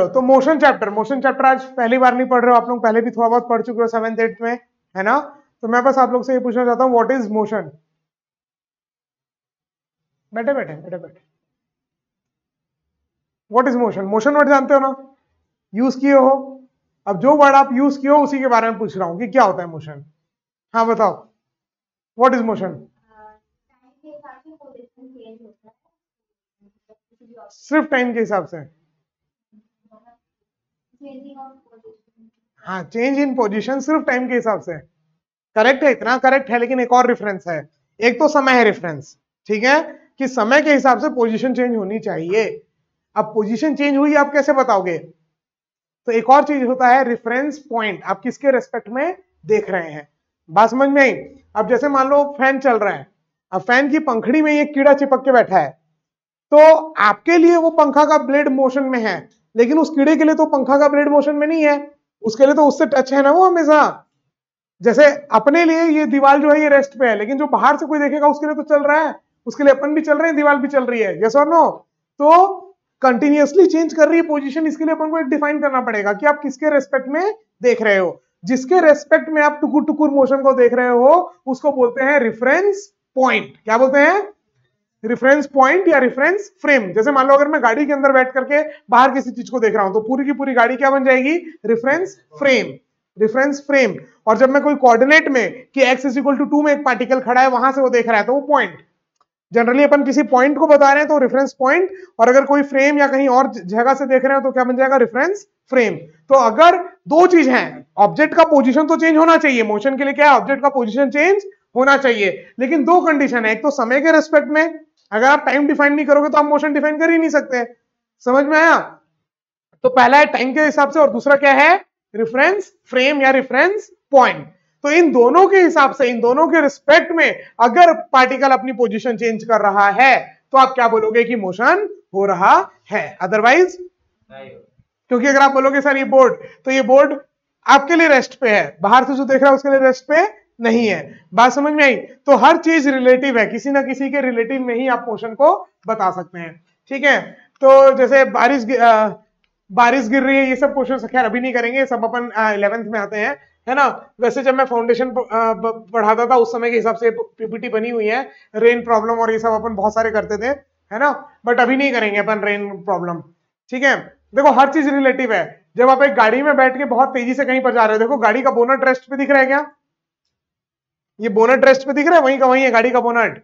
तो motion chapter motion chapter आज पहली बार नहीं पढ़ रहे हो आप लोग पहले भी थोड़ा बहुत पढ़ चुके हो सेवेंथ एट में है ना तो मैं बस आप लोग से ये पूछना चाहता हूँ वॉट इज मोशन बैठे बैठे बैठे बैठे what is motion motion word जानते हो ना यूज किए हो अब जो वर्ड आप यूज किए हो उसी के बारे में पूछ रहा हूँ कि क्या होता है मोशन हाँ बताओ वॉट इज मोशन सिर्फ टाइम के हिसाब से हाँ चेंज इन पोजिशन सिर्फ टाइम के हिसाब से करेक्ट है इतना करेक्ट है लेकिन एक और रेफरेंस है एक तो समय है रेफरेंस ठीक है कि समय के हिसाब से पोजिशन चेंज होनी चाहिए अब पोजिशन चेंज हुई आप कैसे बताओगे तो एक और चीज होता है रेफरेंस पॉइंट आप किसके रेस्पेक्ट में देख रहे हैं बात समझ में आई अब जैसे मान लो फैन चल रहा है अब फैन की पंखड़ी में ये कीड़ा चिपक के बैठा है तो आपके लिए वो पंखा का ब्लेड मोशन में है लेकिन उस कीड़े के लिए तो पंखा का ब्लेड मोशन में नहीं है उसके लिए तो उससे टच है ना वो हमेशा जैसे अपने लिए ये दीवार जो है ये रेस्ट पे है लेकिन जो बाहर से कोई देखेगा उसके लिए तो चल रहा है उसके लिए अपन भी चल रहे हैं दीवार भी चल रही है यस और नो तो कंटिन्यूसली चेंज कर रही है पोजिशन इसके लिए अपन को एक डिफाइन करना पड़ेगा कि आप किसके रेस्पेक्ट में देख रहे हो जिसके रेस्पेक्ट में आप टुकुर टुकुर मोशन को देख रहे हो उसको बोलते हैं रिफरेंस पॉइंट क्या बोलते हैं रिफरेंस पॉइंट या रिफरेंस फ्रेम जैसे मान लो अगर मैं गाड़ी के अंदर बैठ करके बाहर किसी चीज को देख रहा हूं तो पूरी की पूरी गाड़ी क्या बन जाएगी रिफरेंस फ्रेम रिफरेंस फ्रेम और जब मैं कोई कोऑर्डिनेट में कि x is equal to two में एक पार्टिकल खड़ा है वहां से वो देख रहा है तो वो पॉइंट जनरली अपन किसी पॉइंट को बता रहे हैं तो रिफरेंस पॉइंट और अगर कोई फ्रेम या कहीं और जगह से देख रहे हैं तो क्या बन जाएगा रिफरेंस फ्रेम तो अगर दो चीज है ऑब्जेक्ट का पोजिशन तो चेंज होना चाहिए मोशन के लिए क्या है ऑब्जेक्ट का पोजिशन चेंज होना चाहिए लेकिन दो कंडीशन है एक तो समय के रेस्पेक्ट में अगर आप टाइम डिफाइन नहीं करोगे तो आप मोशन डिफाइन कर ही नहीं सकते समझ में आया तो पहला है टाइम के हिसाब से और दूसरा क्या है रिफरेंस फ्रेम या रिफरेंस पॉइंट तो इन दोनों के हिसाब से इन दोनों के रिस्पेक्ट में अगर पार्टिकल अपनी पोजीशन चेंज कर रहा है तो आप क्या बोलोगे कि मोशन हो रहा है अदरवाइज क्योंकि अगर आप बोलोगे सर ये बोर्ड तो ये बोर्ड आपके लिए रेस्ट पे है बाहर से जो देख रहा है उसके लिए रेस्ट पे नहीं है बात समझ में आई तो हर चीज रिलेटिव है किसी ना किसी के रिलेटिव में ही आप पोर्शन को बता सकते हैं ठीक है तो जैसे बारिश बारिश गिर रही है ये सब क्वेश्चन खैर अभी नहीं करेंगे सब अपन इलेवेंथ में आते हैं है ना वैसे जब मैं फाउंडेशन पढ़ाता था उस समय के हिसाब से पीपीटी बनी हुई है रेन प्रॉब्लम और ये सब अपन बहुत सारे करते थे है ना बट अभी नहीं करेंगे अपन रेन प्रॉब्लम ठीक है देखो हर चीज रिलेटिव है जब आप एक गाड़ी में बैठ के बहुत तेजी से कहीं पर जा रहे हो देखो गाड़ी का बोनट रेस्ट पे दिख रहा है क्या ये बोनट रेस्ट पे दिख रहा है वहीं का वहीं है गाड़ी का बोनट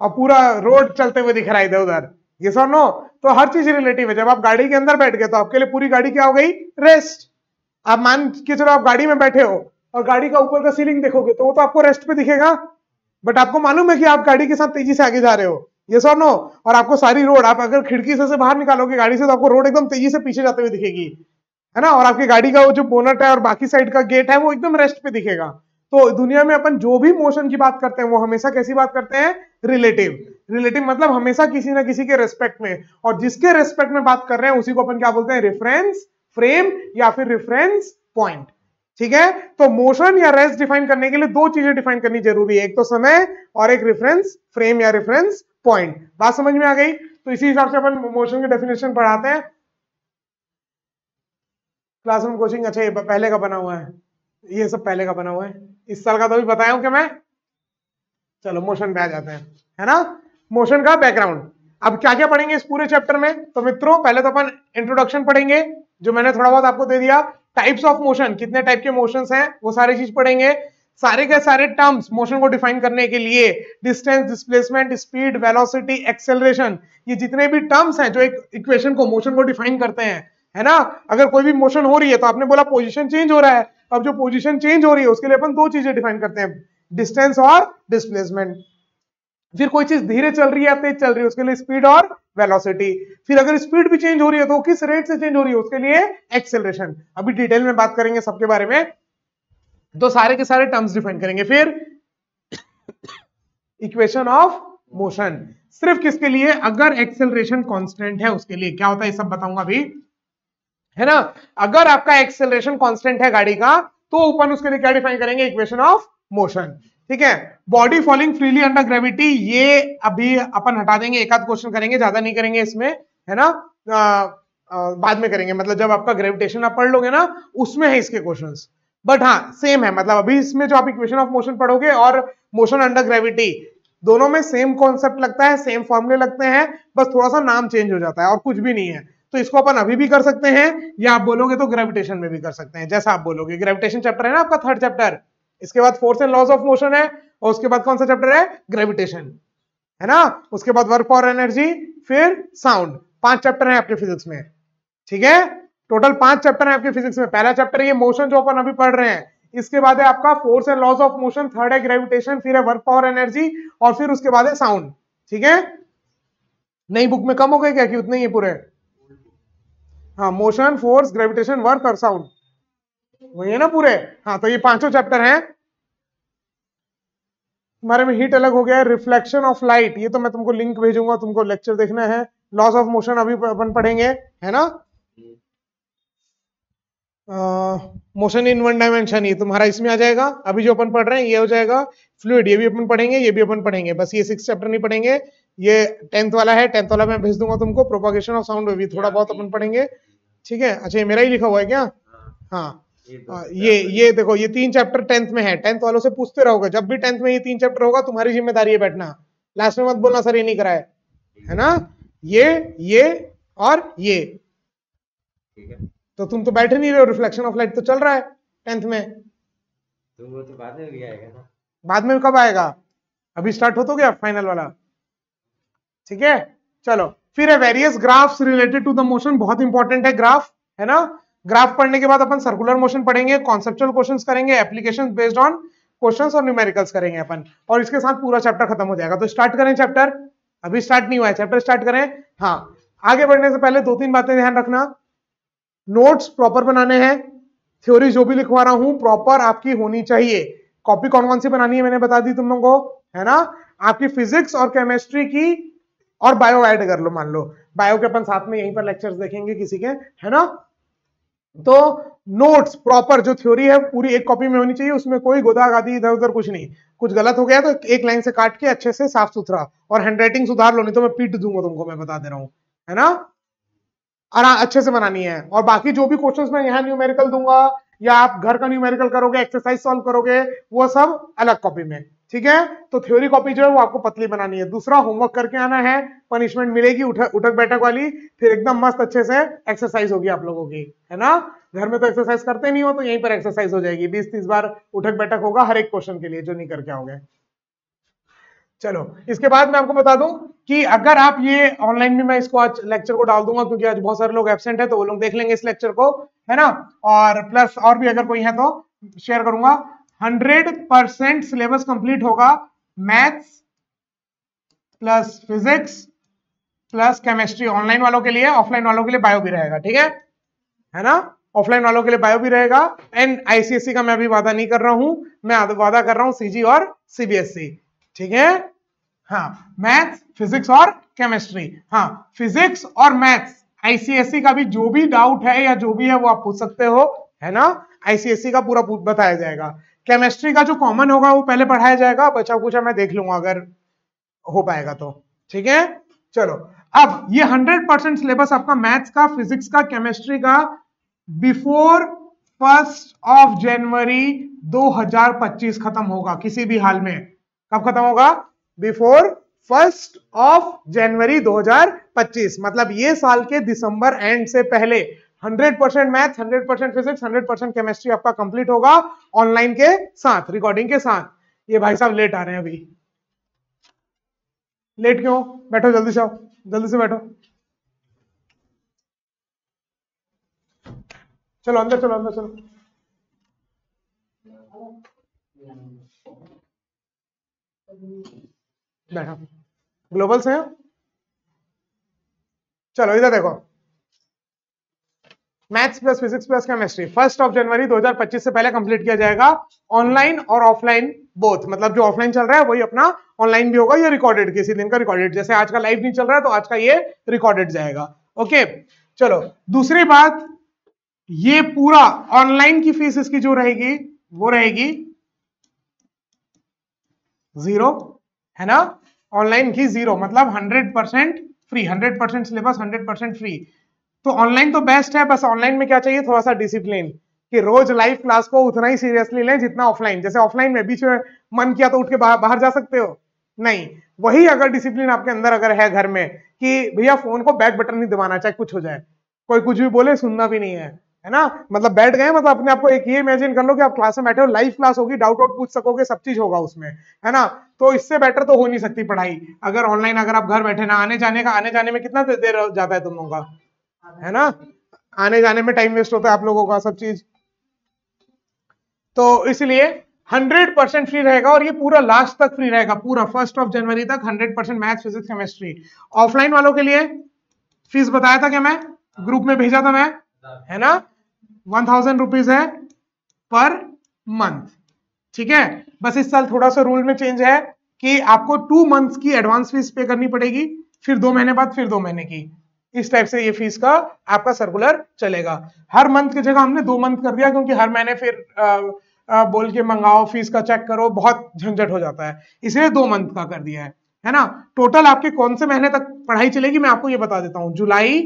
और पूरा रोड चलते हुए दिख रहा है इधर उधर ये सर नो तो हर चीज रिलेटिव है जब आप गाड़ी के अंदर बैठ गए तो आपके लिए पूरी गाड़ी क्या हो गई रेस्ट आप मान के चलो आप गाड़ी में बैठे हो और गाड़ी का ऊपर का सीलिंग देखोगे तो वो तो आपको रेस्ट पे दिखेगा बट आपको मालूम है कि आप गाड़ी के साथ तेजी से आगे जा रहे हो ये सर नो और आपको सारी रोड आप अगर खिड़की से, से बाहर निकालोगे गाड़ी से तो आपको रोड एकदम तेजी से पीछे जाते हुए दिखेगी है ना और आपकी गाड़ी का वो जो बोनट है और बाकी साइड का गेट है वो एकदम रेस्ट पे दिखेगा तो दुनिया में अपन जो भी मोशन की बात करते हैं वो हमेशा कैसी बात करते हैं रिलेटिव रिलेटिव मतलब हमेशा किसी ना किसी के रेस्पेक्ट में और जिसके रेस्पेक्ट में बात कर रहे हैं उसी को अपन क्या बोलते हैं रेफरेंस फ्रेम या फिर रेफरेंस पॉइंट ठीक है तो मोशन या रेस्ट डिफाइन करने के लिए दो चीजें डिफाइन करनी जरूरी है एक तो समय और एक रेफरेंस फ्रेम या रेफरेंस पॉइंट बात समझ में आ गई तो इसी हिसाब से अपन मोशन के डेफिनेशन पढ़ाते हैं क्लासरूम कोचिंग अच्छा ये पहले का बना हुआ है ये सब पहले का बना हुआ है इस साल का तो भी बताया हूं कि मैं चलो मोशन पे आ जाते हैं है ना मोशन का बैकग्राउंड अब क्या क्या पढ़ेंगे इस पूरे चैप्टर में तो मित्रों पहले तो अपन इंट्रोडक्शन पढ़ेंगे जो मैंने थोड़ा बहुत आपको दे दिया टाइप्स ऑफ मोशन कितने टाइप के मोशन हैं वो सारी चीज पढ़ेंगे सारे के सारे टर्म्स मोशन को डिफाइन करने के लिए distance displacement speed velocity acceleration ये जितने भी टर्म्स हैं जो एक इक्वेशन को मोशन को डिफाइन करते हैं है ना अगर कोई भी मोशन हो रही है तो आपने बोला पोजिशन चेंज हो रहा है अब जो पोजीशन चेंज हो रही है उसके लिए अपन दो चीजें डिफाइन करते हैं डिस्टेंस और डिस्प्लेसमेंट फिर कोई चीज धीरे चल रही है तेज चल रही है उसके लिए स्पीड और वेलोसिटी फिर अगर स्पीड भी चेंज हो रही है तो किस रेट से चेंज हो रही है उसके लिए एक्सेलरेशन अभी डिटेल में बात करेंगे सबके बारे में तो सारे के सारे टर्म्स डिफाइन करेंगे फिर इक्वेशन ऑफ मोशन सिर्फ किसके लिए अगर एक्सेलरेशन कॉन्स्टेंट है उसके लिए क्या होता है सब बताऊंगा अभी है ना अगर आपका एक्सेलरेशन कांस्टेंट है गाड़ी का तो ऊपर उसके लिए क्या डिफाइन करेंगे इक्वेशन ऑफ मोशन ठीक है body falling freely under gravity ये अभी अपन हटा देंगे एक आध क्वेश्चन करेंगे ज्यादा नहीं करेंगे इसमें है ना आ, आ, बाद में करेंगे मतलब जब आपका ग्रेविटेशन आप पढ़ लोगे ना उसमें है इसके क्वेश्चन बट हाँ सेम है मतलब अभी इसमें जो आप इक्वेशन ऑफ मोशन पढ़ोगे और मोशन अंडर ग्रेविटी दोनों में सेम कॉन्सेप्ट लगता है सेम फॉर्मूले लगते हैं बस थोड़ा सा नाम चेंज हो जाता है और कुछ भी नहीं है तो इसको अपन अभी भी कर सकते हैं या आप बोलोगे तो ग्रेविटेशन में भी कर सकते हैं जैसा आप बोलोगे ग्रेविटेशन चैप्टर है ना आपका थर्ड चैप्टर इसके बाद force and laws of motion है और उसके बाद कौन सा चैप्टर है ग्रेविटेशन है ना उसके बाद वर्क फॉर एनर्जी फिर साउंड पांच चैप्टर है आपके फिजिक्स में ठीक है टोटल पांच चैप्टर है आपके फिजिक्स में पहला चैप्टर ये मोशन जो अपन अभी पढ़ रहे हैं इसके बाद है आपका force and laws of motion third है ग्रेविटेशन फिर है वर्क पावर एनर्जी और फिर उसके बाद है साउंड ठीक है नई बुक में कम हो गए क्या कि उतने ही पूरे हाँ मोशन फोर्स ग्रेविटेशन वर्क और साउंड वही है ना पूरे हाँ तो ये पांचों चैप्टर हैं हमारे में हीट अलग हो गया है रिफ्लेक्शन ऑफ लाइट ये तो मैं तुमको लिंक भेजूंगा तुमको लेक्चर देखना है लॉस ऑफ मोशन अभी अपन पढ़ेंगे है ना मोशन इन वन डायमेंशन ये तुम्हारा इसमें आ जाएगा अभी जो अपन पढ़ रहे हैं ये हो जाएगा फ्लूड ये भी अपन पढ़ेंगे ये भी अपन पढ़ेंगे बस ये सिक्स चैप्टर नहीं पढ़ेंगे ये टेंथ वाला है टेंथ वाला मैं भेज दूंगा तुमको प्रोपोगेशन ऑफ साउंड थोड़ा बहुत अपन पढ़ेंगे ठीक है अच्छा ये मेरा ही लिखा हुआ है क्या हाँ, हाँ। ये ये देखो ये तीन चैप्टर टेंथ में है टेंथ वालों से पूछते रहोगे जब भी टेंथ में ये तीन चैप्टर होगा तुम्हारी जिम्मेदारी है बैठना लास्ट में मत बोलना सर ये नहीं कराए है ना ये ये और ये तो तुम तो बैठे नहीं रहे हो रिफ्लेक्शन ऑफ लाइट तो चल रहा है टेंथ में तो वो तो बाद में भी आएगा ना बाद में कब आएगा अभी स्टार्ट हो तो गया फाइनल वाला ठीक है चलो फिर है various graphs related to the motion बहुत इंपॉर्टेंट है ग्राफ है ना ग्राफ पढ़ने के बाद अपन सर्कुलर मोशन पढ़ेंगे कॉन्सेप्चुअल क्वेश्चन करेंगे एप्लीकेशन बेस्ड ऑन क्वेश्चन और न्यूमेरिकल्स करेंगे अपन और इसके साथ पूरा चैप्टर खत्म हो जाएगा तो स्टार्ट करें चैप्टर अभी स्टार्ट नहीं हुआ है चैप्टर स्टार्ट करें हाँ आगे बढ़ने से पहले दो तीन बातें ध्यान रखना नोट्स प्रॉपर बनाने हैं थ्योरी जो भी लिखवा रहा हूं प्रॉपर आपकी होनी चाहिए कॉपी कौन कौन सी बनानी है मैंने बता दी तुम लोगों को है ना आपकी फिजिक्स और केमिस्ट्री की और बायो ऐड कर लो मान लो बायो के अपन साथ में यहीं पर लेक्चर्स देखेंगे किसी के है ना तो नोट्स प्रॉपर जो थ्योरी है पूरी एक कॉपी में होनी चाहिए उसमें कोई गादी इधर उधर कुछ नहीं कुछ गलत हो गया तो एक लाइन से काट के अच्छे से साफ सुथरा और हैंडराइटिंग सुधार लो नहीं तो मैं पीट दूंगा तुमको मैं बता दे रहा हूँ है ना आराम हाँ, अच्छे से बनानी है और बाकी जो भी क्वेश्चन मैं यहाँ न्यूमेरिकल दूंगा या आप घर का न्यूमेरिकल करोगे एक्सरसाइज सॉल्व करोगे वो सब अलग कॉपी में ठीक है तो थ्योरी कॉपी जो है वो आपको पतली बनानी है दूसरा होमवर्क करके आना है पनिशमेंट मिलेगी उठक उठक बैठक वाली फिर एकदम मस्त अच्छे से एक्सरसाइज होगी आप लोगों की है ना घर में तो एक्सरसाइज करते नहीं हो तो यहीं पर एक्सरसाइज हो जाएगी बीस तीस बार उठक बैठक होगा हर एक क्वेश्चन के लिए जो नहीं करके आओगे चलो इसके बाद मैं आपको बता दूं कि अगर आप ये ऑनलाइन भी मैं इसको आज लेक्चर को डाल दूंगा क्योंकि आज बहुत सारे लोग एबसेंट है तो वो लोग देख लेंगे इस लेक्चर को है ना और प्लस और भी अगर कोई है तो शेयर करूंगा हंड्रेड परसेंट सिलेबस कंप्लीट होगा maths plus physics plus chemistry online वालों के लिए ऑफलाइन वालों के लिए बायो भी रहेगा ठीक है है ना ऑफलाइन वालों के लिए बायो भी रहेगा एंड आईसीएससी का मैं अभी वादा नहीं कर रहा हूं मैं वादा कर रहा हूं सीजी और सीबीएसई e, ठीक है हाँ मैथ्स फिजिक्स और केमिस्ट्री हाँ फिजिक्स और मैथ्स आईसीएससी e का भी जो भी डाउट है या जो भी है वो आप पूछ सकते हो है ना आईसीएससी e का पूरा बताया जाएगा केमिस्ट्री का जो कॉमन होगा वो पहले पढ़ाया जाएगा बचा अच्छा कुछ मैं देख लूंगा अगर हो पाएगा तो ठीक है चलो अब ये 100 परसेंट सिलेबस आपका मैथ्स का फिजिक्स का केमिस्ट्री का बिफोर फर्स्ट ऑफ जनवरी 2025 खत्म होगा किसी भी हाल में कब खत्म होगा बिफोर फर्स्ट ऑफ जनवरी 2025 मतलब ये साल के दिसंबर एंड से पहले 100 percent math 100 percent physics 100 percent chemistry आपका कंप्लीट होगा ऑनलाइन के साथ रिकॉर्डिंग के साथ ये भाई साहब लेट आ रहे हैं अभी लेट क्यों बैठो जल्दी से आओ जल्दी से बैठो चलो अंदर चलो अंदर चलो बैठो ग्लोबल से चलो इधर देखो maths plus physics plus chemistry first of January 2025 से पहले कंप्लीट किया जाएगा ऑनलाइन और ऑफलाइन बोथ मतलब जो ऑफलाइन चल रहा है वही अपना ऑनलाइन भी होगा ये रिकॉर्डेड किसी दिन का रिकॉर्डेड जैसे आज का लाइव नहीं चल रहा है तो आज का ये रिकॉर्डेड जाएगा ओके चलो दूसरी बात ये पूरा ऑनलाइन की फीस इसकी जो रहेगी वो रहेगी जीरो है ना ऑनलाइन की जीरो मतलब hundred percent free hundred percent syllabus hundred percent free तो ऑनलाइन तो बेस्ट है बस ऑनलाइन में क्या चाहिए थोड़ा सा डिसिप्लिन कि रोज लाइव क्लास को उतना ही सीरियसली लें जितना ऑफलाइन जैसे ऑफलाइन में बीच में मन किया तो उठ के बाहर बाहर जा सकते हो नहीं वही अगर डिसिप्लिन आपके अंदर अगर है घर में कि भैया फोन को बैक बटन नहीं दबाना चाहे कुछ हो जाए कोई कुछ भी बोले सुनना भी नहीं है है ना मतलब बैठ गए मतलब अपने आपको एक ये इमेजिन कर लो कि आप क्लास में बैठे हो लाइव क्लास होगी डाउट आउट पूछ सकोगे सब चीज होगा उसमें है ना तो इससे बेटर तो हो नहीं सकती पढ़ाई अगर ऑनलाइन अगर आप घर बैठे ना आने जाने का आने जाने में कितना देर जाता है तुम लोगों का है ना आने जाने में टाइम वेस्ट होता है आप लोगों का सब चीज तो इसलिए 100 परसेंट फ्री रहेगा और ये पूरा लास्ट तक फ्री रहेगा पूरा फर्स्ट ऑफ जनवरी तक 100 percent math physics chemistry offline वालों के लिए फीस बताया था क्या मैं ग्रुप में भेजा था मैं है ना वन थाउजेंड रुपीज है पर मंथ ठीक है बस इस साल थोड़ा सा रूल में चेंज है कि आपको टू मंथ्स की एडवांस फीस पे करनी पड़ेगी फिर दो महीने बाद फिर दो महीने की इस टाइप से ये फीस का आपका सर्कुलर चलेगा हर मंथ की जगह हमने दो मंथ कर दिया क्योंकि हर महीने फिर आ, आ, बोल के मंगाओ फीस का चेक करो बहुत झंझट हो जाता है इसलिए दो मंथ का कर दिया है है ना टोटल आपके कौन से महीने तक पढ़ाई चलेगी मैं आपको ये बता देता हूं जुलाई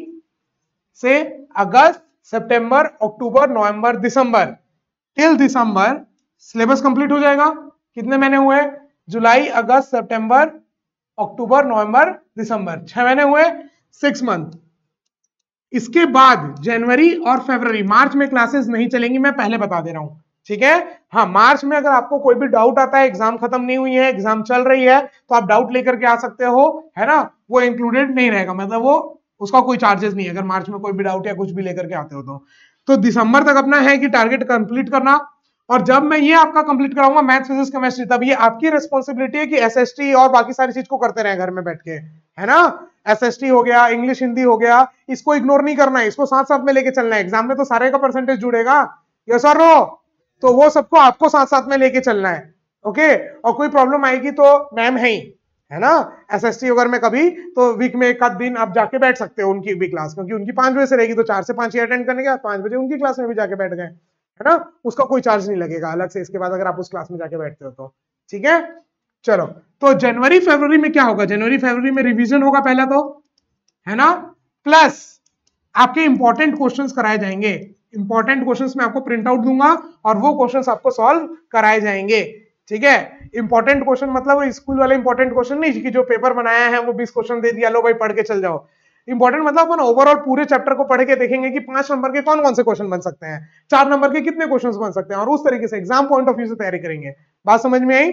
से अगस्त सितंबर, अक्टूबर नवंबर दिसंबर टिल दिसंबर सिलेबस कंप्लीट हो जाएगा कितने महीने हुए जुलाई अगस्त सेप्टेंबर अक्टूबर नवंबर दिसंबर छह महीने हुए सिक्स मंथ इसके बाद जनवरी और फरवरी मार्च में क्लासेस नहीं चलेंगी मैं पहले बता दे रहा हूं ठीक है हाँ मार्च में अगर आपको कोई भी डाउट आता है एग्जाम खत्म नहीं हुई है एग्जाम चल रही है तो आप डाउट लेकर के आ सकते हो है ना वो इंक्लूडेड नहीं रहेगा मतलब वो उसका कोई चार्जेस नहीं है अगर मार्च में कोई भी डाउट या कुछ भी लेकर के आते हो तो, तो दिसंबर तक अपना है कि टारगेट कंप्लीट करना और जब मैं ये आपका कंप्लीट कराऊंगा मैथ्स फिजिक्स केमिस्ट्री तब ये आपकी रिस्पॉन्सिबिलिटी है कि एसएसटी और बाकी सारी चीज को करते रहे घर में बैठ के है ना एसएसटी हो गया इंग्लिश हिंदी हो गया इसको इग्नोर नहीं करना है इसको साथ साथ में लेके चलना है एग्जाम में तो सारे का परसेंटेज जुड़ेगा यस और नो तो वो सबको आपको साथ साथ में लेके चलना है ओके और कोई प्रॉब्लम आएगी तो मैम है ही है ना एस एस टी अगर मैं कभी तो वीक में एक आध दिन आप जाके बैठ सकते हो उनकी भी क्लास क्योंकि उनकी पांच बजे से रहेगी तो चार से पांच ही अटेंड करने के पांच बजे उनकी क्लास में भी जाके बैठ गए है ना उसका कोई चार्ज नहीं लगेगा अलग से इसके बाद अगर आप उस क्लास में जाके बैठते हो तो ठीक है चलो तो जनवरी फरवरी में क्या होगा जनवरी फरवरी में रिवीजन होगा पहला तो है ना प्लस आपके इंपॉर्टेंट क्वेश्चंस कराए जाएंगे इंपॉर्टेंट क्वेश्चंस में आपको प्रिंट आउट दूंगा और वो क्वेश्चंस आपको सॉल्व कराए जाएंगे ठीक है इंपॉर्टेंट क्वेश्चन मतलब स्कूल वाले इंपॉर्टेंट क्वेश्चन नहीं कि जो पेपर बनाया है वो बीस क्वेश्चन दे दिया लो भाई पढ़ के चल जाओ इंपॉर्टेंट मतलब अपन ओवरऑल पूरे चैप्टर को पढ़ के देखेंगे कि पांच नंबर के कौन कौन से क्वेश्चन बन सकते हैं चार नंबर के कितने क्वेश्चन बन सकते हैं और उस तरीके से एग्जाम पॉइंट ऑफ व्यू से तैयारी करेंगे बात समझ में आई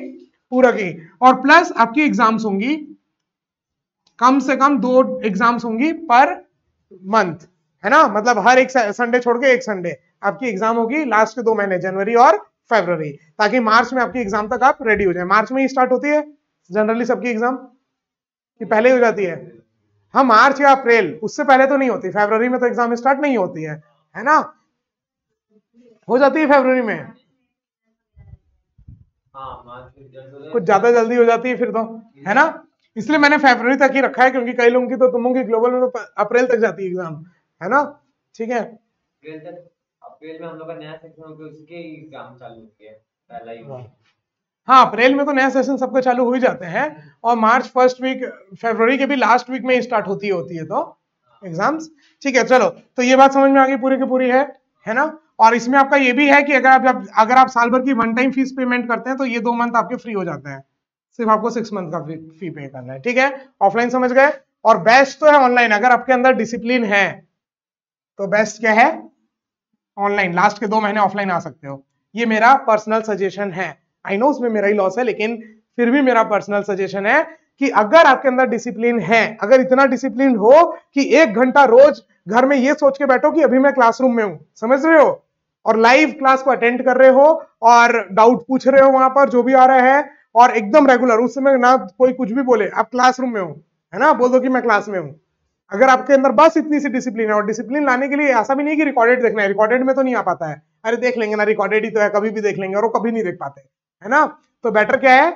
पूरा की और प्लस आपकी एग्जाम्स होंगी कम से कम दो एग्जाम्स होंगी पर मंथ है ना मतलब हर एक संडे छोड़ के एक संडे आपकी एग्जाम होगी लास्ट के दो महीने जनवरी और फेब्रवरी ताकि मार्च में आपकी एग्जाम तक आप रेडी हो जाए मार्च में ही स्टार्ट होती है जनरली सबकी एग्जाम कि पहले हो जाती है हाँ मार्च या अप्रैल उससे पहले तो नहीं होती फेब्रवरी में तो एग्जाम स्टार्ट नहीं होती है है ना हो जाती है फेब्रवरी में हाँ, कुछ ज्यादा जल्दी हो जाती है फिर तो है ना इसलिए मैंने फेबर तक ही रखा है क्योंकि कई लोगों की तो तुम होंगी ग्लोबल में तो अप्रैल तक जाती है एग्जाम है ना ठीक है हाँ अप्रैल में तो नया सेशन सबके चालू हो ही जाते हैं और मार्च फर्स्ट वीक फरवरी के भी लास्ट वीक में स्टार्ट होती होती है तो एग्जाम्स हाँ। ठीक है चलो तो ये बात समझ में आ गई पूरी की पूरी है है ना और इसमें आपका ये भी है कि अगर आप अगर आप साल भर की वन टाइम फीस पेमेंट करते हैं तो ये दो मंथ आपके फ्री हो जाते हैं सिर्फ आपको सिक्स मंथ का फी पे करना है ठीक है ऑफलाइन समझ गए और बेस्ट तो है ऑनलाइन अगर आपके अंदर डिसिप्लिन है तो बेस्ट क्या है ऑनलाइन लास्ट के दो महीने ऑफलाइन आ सकते हो ये मेरा पर्सनल सजेशन है आई नो उसमें मेरा ही लॉस है लेकिन फिर भी मेरा पर्सनल सजेशन है कि अगर आपके अंदर डिसिप्लिन है अगर इतना डिसिप्लिन हो कि एक घंटा रोज घर में ये सोच के बैठो कि अभी मैं क्लासरूम में हूं समझ रहे हो और लाइव क्लास को अटेंड कर रहे हो और डाउट पूछ रहे हो वहां पर जो भी आ रहा है और एकदम रेगुलर उस समय ना कोई कुछ भी बोले आप क्लासरूम में हो है ना बोल दो कि मैं क्लास में हूँ अगर आपके अंदर बस इतनी सी डिसिप्लिन है और डिसिप्लिन लाने के लिए ऐसा भी नहीं कि रिकॉर्डेड देखना है रिकॉर्डेड में तो नहीं आ पाता है अरे देख लेंगे ना रिकॉर्डेड ही तो है कभी भी देख लेंगे और वो कभी नहीं देख पाते है ना तो बेटर क्या है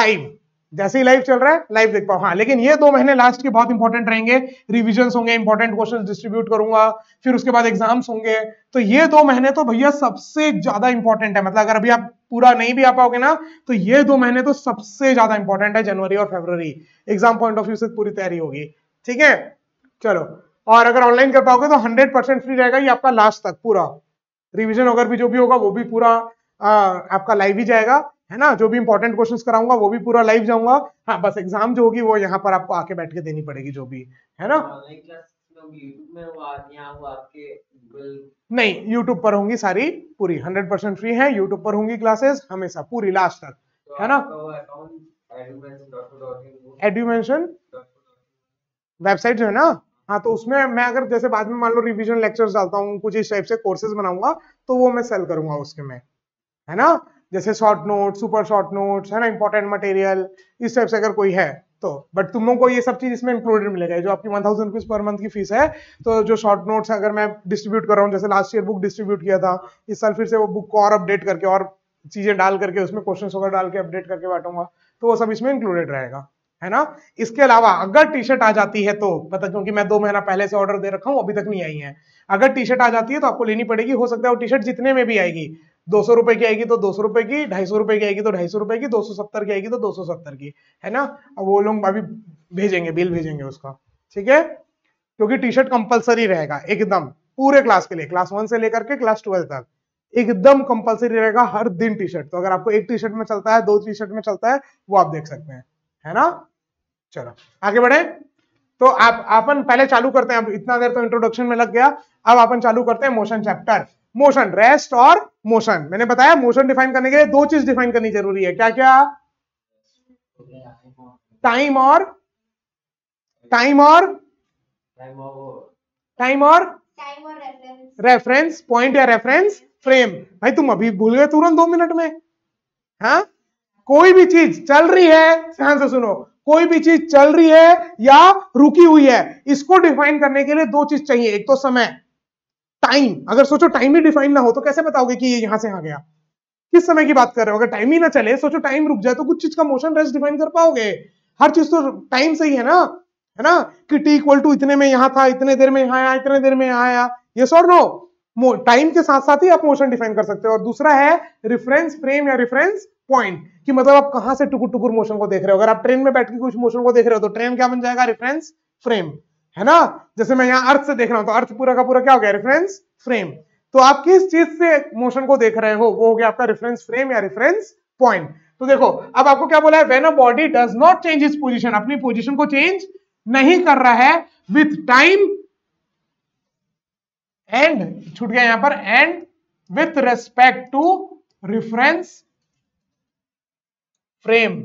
लाइव जैसे ही लाइव चल रहा है लाइव देख पाओ हाँ लेकिन ये दो महीने लास्ट के बहुत इंपॉर्टेंट रहेंगे रिविजन होंगे इंपॉर्टेंट क्वेश्चन डिस्ट्रीब्यूट करूंगा फिर उसके बाद एग्जाम्स होंगे तो ये दो महीने तो भैया सबसे ज्यादा इंपॉर्टेंट है मतलब अगर अभी आप पूरा नहीं भी आ पाओगे ना तो ये दो महीने तो सबसे ज्यादा इंपॉर्टेंट है जनवरी और फेबर एग्जाम पॉइंट ऑफ व्यू से पूरी तैयारी होगी ठीक है चलो और अगर ऑनलाइन कर पाओगे तो हंड्रेड परसेंट फ्री रहेगा ये आपका लास्ट तक पूरा रिविजन अगर भी जो भी होगा वो भी पूरा आपका लाइव ही जाएगा है ना जो भी इंपॉर्टेंट क्वेश्चन कराऊंगा वो भी पूरा लाइव जाऊंगा हाँ बस एग्जाम जो होगी वो यहाँ पर आपको आके बैठ के देनी पड़ेगी जो भी है ना हाँ, नहीं यूट्यूब पर होंगी सारी पूरी हंड्रेड परसेंट फ्री है यूट्यूब पर होंगी क्लासेस हमेशा पूरी लास्ट तक तो है ना एडुमेंशन वेबसाइट जो है ना हाँ तो उसमें मैं अगर जैसे बाद में मान लो रिविजन लेक्चर डालता हूँ कुछ इस टाइप से कोर्सेज बनाऊंगा तो वो मैं सेल करूंगा उसके में है ना जैसे short note super short note है ना इंपॉर्टेंट मटेरियल इस टाइप से अगर कोई है तो बट तुम लोग को ये सब चीज इसमें इंक्लूडेड मिलेगा जो आपकी one thousand rupees per month की फीस है तो जो शॉर्ट नोट्स अगर मैं डिस्ट्रीब्यूट कर रहा हूँ जैसे लास्ट ईयर बुक डिस्ट्रीब्यूट किया था इस साल फिर से वो बुक को और अपडेट करके और चीजें डाल करके उसमें क्वेश्चन वगैरह डाल के अपडेट करके बांटूंगा तो वो सब इसमें इंक्लूडेड रहेगा है ना इसके अलावा अगर टी शर्ट आ जाती है तो पता क्योंकि मैं दो महीना पहले से ऑर्डर दे रखा हूँ अभी तक नहीं आई है अगर टी शर्ट आ जाती है तो आपको लेनी पड़ेगी हो सकता है वो टी शर्ट जितने में भी आएगी दो सौ रुपए की आएगी तो दो सौ रुपए की ढाई सौ रुपए की आएगी तो ढाई सौ रुपए की दो सौ सत्तर की आएगी तो दो सौ सत्तर की है ना अब वो लोग अभी भेजेंगे बिल भेजेंगे उसका ठीक है क्योंकि टी शर्ट कंपल्सरी रहेगा एकदम पूरे क्लास के लिए क्लास वन से लेकर के क्लास ट्वेल्व तक एकदम कंपलसरी रहेगा हर दिन टी शर्ट तो अगर आपको एक टी शर्ट में चलता है दो टी शर्ट में चलता है वो आप देख सकते हैं है ना चलो आगे बढ़े तो आप अपन पहले चालू करते हैं अब इतना देर तो इंट्रोडक्शन में लग गया अब अपन चालू करते हैं मोशन चैप्टर मोशन रेस्ट और मोशन मैंने बताया मोशन डिफाइन करने के लिए दो चीज डिफाइन करनी जरूरी है क्या क्या टाइम और टाइम और टाइम और रेफरेंस पॉइंट या रेफरेंस फ्रेम भाई तुम अभी भूल गए तुरंत दो मिनट में हाँ कोई भी चीज चल रही है ध्यान से सुनो कोई भी चीज चल रही है या रुकी हुई है इसको डिफाइन करने के लिए दो चीज चाहिए एक तो समय टाइम अगर सोचो टाइम ही डिफाइन ना हो तो कैसे बताओगे कि ये यहां से आ गया किस समय की बात कर रहे हो अगर टाइम ही ना चले सोचो टाइम रुक जाए तो कुछ चीज का मोशन रेस्ट डिफाइन कर पाओगे हर चीज तो टाइम से ही है ना है ना कि टी इक्वल टू इतने में यहां था इतने देर में यहां आया इतने देर में यहां आया ये सो नो टाइम के साथ साथ ही आप मोशन डिफाइन कर सकते हो और दूसरा है रिफरेंस फ्रेम या रिफरेंस पॉइंट कि मतलब आप कहां से टुकुर टुकुर मोशन को देख रहे हो अगर आप ट्रेन में बैठ के कुछ मोशन को देख रहे हो तो ट्रेन क्या बन जाएगा रिफरेंस फ्रेम है ना जैसे मैं यहाँ अर्थ से देख रहा हूं तो अर्थ पूरा का पूरा क्या हो गया रेफरेंस फ्रेम तो आप किस चीज से मोशन को देख रहे हो वो हो गया आपका रेफरेंस फ्रेम या रेफरेंस पॉइंट तो देखो अब आपको क्या बोला है when a body does not change is position अपनी पोजिशन को चेंज नहीं कर रहा है विथ टाइम एंड छूट गया यहां पर and with respect to reference frame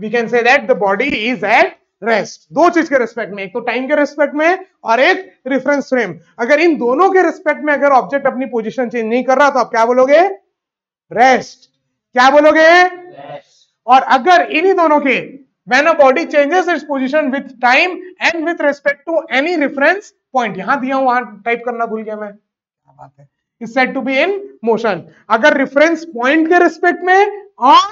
we can say that the body is at rest दो चीज के रेस्पेक्ट में एक तो टाइम के रेस्पेक्ट में और एक रिफरेंस फ्रेम अगर इन दोनों के रेस्पेक्ट में अगर ऑब्जेक्ट अपनी पोजिशन चेंज नहीं कर रहा तो आप क्या बोलोगे रेस्ट क्या बोलोगे और अगर इन्हीं दोनों के when a body changes its position with time and with respect to any reference point यहां दिया हूं वहां टाइप करना भूल गया मैं क्या बात है is said to be in motion अगर रिफरेंस पॉइंट के रिस्पेक्ट में और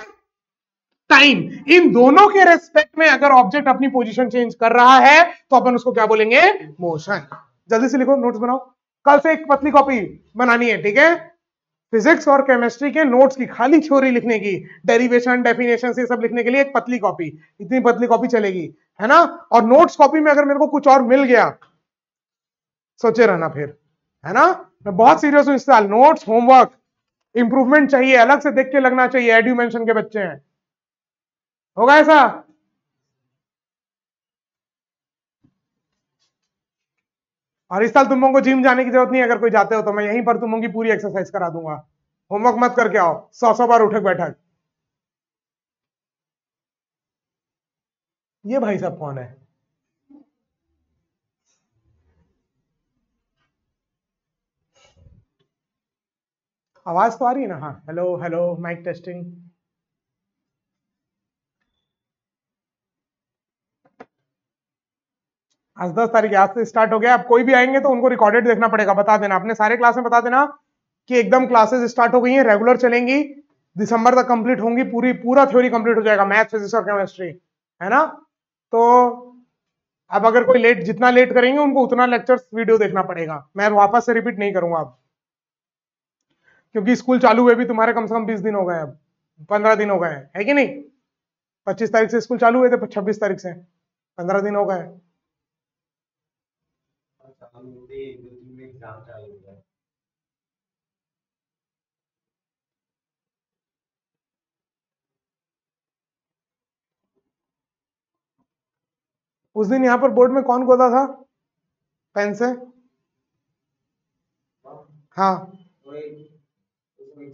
टाइम इन दोनों के रेस्पेक्ट में अगर ऑब्जेक्ट अपनी पोजिशन चेंज कर रहा है तो अपन उसको क्या बोलेंगे मोशन जल्दी से लिखो नोट्स बनाओ कल से एक पतली कॉपी बनानी है ठीक है फिजिक्स और केमिस्ट्री के नोट्स की खाली थ्योरी लिखने की डेरिवेशन डेफिनेशन से सब लिखने के लिए एक पतली कॉपी इतनी पतली कॉपी चलेगी है ना और नोट्स कॉपी में अगर मेरे को कुछ और मिल गया सोचे रहना फिर है ना मैं बहुत सीरियस हूं इस साल नोट्स होमवर्क इंप्रूवमेंट चाहिए अलग से देख के लगना चाहिए एड्यूमेंशन के बच्चे हैं होगा ऐसा और इस साल तुम लोगों को जिम जाने की जरूरत नहीं अगर कोई जाते हो तो मैं यहीं पर तुम लोगों की पूरी एक्सरसाइज करा दूंगा होमवर्क मत करके आओ सौ सौ बार उठक बैठक ये भाई साहब कौन है आवाज तो आ रही है ना हाँ हेलो हेलो माइक टेस्टिंग आज दस तारीख आज से स्टार्ट हो गया आप कोई भी आएंगे तो उनको रिकॉर्डेड देखना पड़ेगा बता देना आपने सारे क्लास में बता देना कि एकदम क्लासेस स्टार्ट हो गई हैं रेगुलर चलेंगी दिसंबर तक कंप्लीट होंगी पूरी पूरा थ्योरी कंप्लीट हो जाएगा मैथ फिजिक्स और केमिस्ट्री है ना तो अब अगर कोई लेट जितना लेट करेंगे उनको उतना लेक्चर वीडियो देखना पड़ेगा मैं वापस से रिपीट नहीं करूंगा अब क्योंकि स्कूल चालू हुए भी तुम्हारे कम से कम बीस दिन हो गए अब पंद्रह दिन हो गए है कि नहीं पच्चीस तारीख से स्कूल चालू हुए थे छब्बीस तारीख से पंद्रह दिन हो गए हम दो में एग्जाम चालू हो जाए उस दिन यहां पर बोर्ड में कौन गोदा था पेन से हाँ, हाँ। तो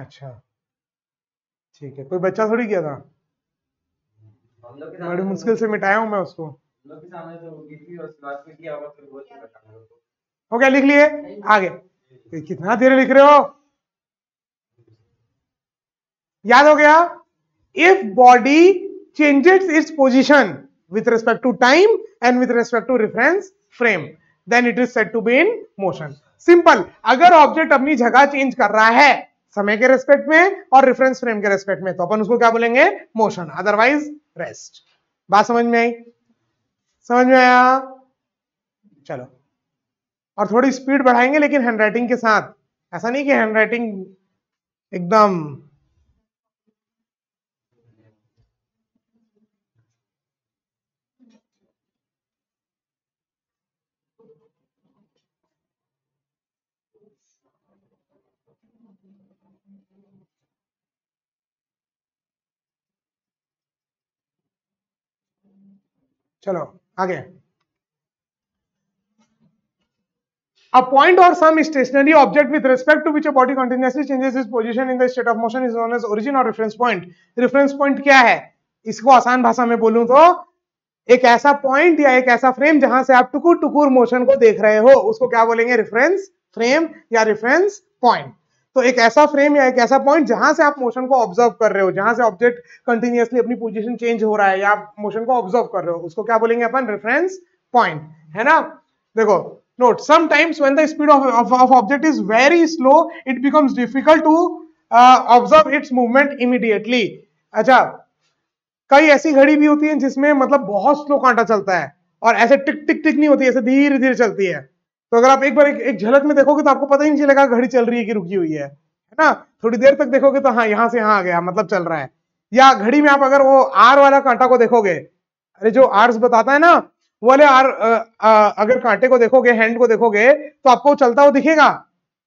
अच्छा ठीक है कोई बच्चा थोड़ी किया था बड़ी तो मुश्किल से मिटाया हूँ मैं उसको तो हो गया लिख लिए आगे कितना देर लिख रहे हो याद हो गया if body changes its position with respect to time and with respect to reference frame then it is set to be in motion simple अगर ऑब्जेक्ट अपनी जगह चेंज कर रहा है समय के रेस्पेक्ट में और रेफरेंस फ्रेम के रेस्पेक्ट में तो अपन उसको क्या बोलेंगे मोशन अदरवाइज रेस्ट बात समझ में आई समझ में आया चलो और थोड़ी स्पीड बढ़ाएंगे लेकिन हैंडराइटिंग के साथ ऐसा नहीं कि हैंडराइटिंग एकदम चलो आगे A point or some stationary object with respect to which a body continuously changes its position in the state of motion is known as origin or reference point. Reference point क्या है इसको आसान भाषा में बोलूं तो एक ऐसा पॉइंट या एक ऐसा फ्रेम जहां से आप टुकुर टुकुर मोशन को देख रहे हो उसको क्या बोलेंगे रेफरेंस फ्रेम या रेफरेंस पॉइंट तो एक ऐसा फ्रेम या एक ऐसा पॉइंट जहां से आप मोशन को ऑब्जर्व कर रहे हो जहां से ऑब्जेक्ट कंटिन्यूसली अपनी पोजीशन चेंज हो रहा है या आप मोशन को ऑब्जर्व कर रहे हो उसको क्या बोलेंगे अपन रेफरेंस पॉइंट है ना देखो note sometimes when the speed of, of, of object is very slow it becomes difficult to uh, observe its movement अच्छा कई ऐसी घड़ी भी होती है जिसमें मतलब बहुत स्लो कांटा चलता है और ऐसे टिक टिक टिक नहीं होती ऐसे धीरे धीरे चलती है तो अगर आप एक बार एक झलक में देखोगे तो आपको पता ही नहीं चलेगा घड़ी चल रही है कि रुकी हुई है है ना थोड़ी देर तक देखोगे तो हाँ यहाँ से यहाँ आ गया मतलब चल रहा है या घड़ी में आप अगर वो आर वाला कांटा को देखोगे अरे जो आर्स बताता है ना वो वाले आर आ, आ, अगर कांटे को देखोगे हैंड को देखोगे तो आपको चलता हुआ दिखेगा